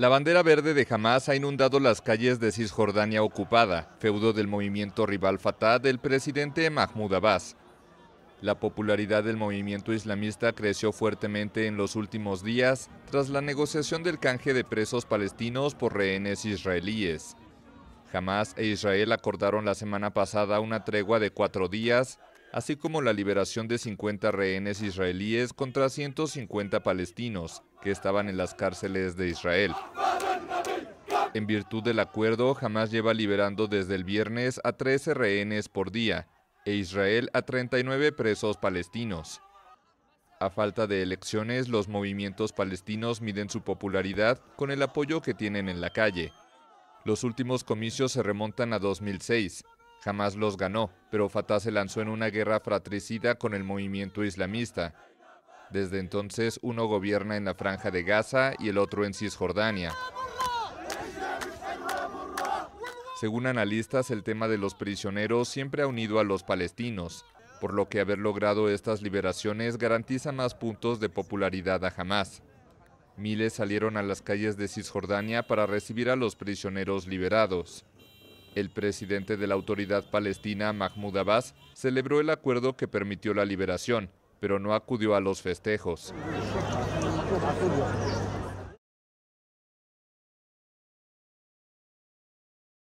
La bandera verde de Hamas ha inundado las calles de Cisjordania ocupada, feudo del movimiento rival Fatah del presidente Mahmoud Abbas. La popularidad del movimiento islamista creció fuertemente en los últimos días tras la negociación del canje de presos palestinos por rehenes israelíes. Hamas e Israel acordaron la semana pasada una tregua de cuatro días, así como la liberación de 50 rehenes israelíes contra 150 palestinos que estaban en las cárceles de Israel. En virtud del acuerdo, Hamas lleva liberando desde el viernes a 13 rehenes por día e Israel a 39 presos palestinos. A falta de elecciones, los movimientos palestinos miden su popularidad con el apoyo que tienen en la calle. Los últimos comicios se remontan a 2006. Jamás los ganó, pero Fatah se lanzó en una guerra fratricida con el movimiento islamista. Desde entonces uno gobierna en la franja de Gaza y el otro en Cisjordania. Según analistas, el tema de los prisioneros siempre ha unido a los palestinos, por lo que haber logrado estas liberaciones garantiza más puntos de popularidad a Hamas. Miles salieron a las calles de Cisjordania para recibir a los prisioneros liberados. El presidente de la autoridad palestina, Mahmoud Abbas, celebró el acuerdo que permitió la liberación, pero no acudió a los festejos.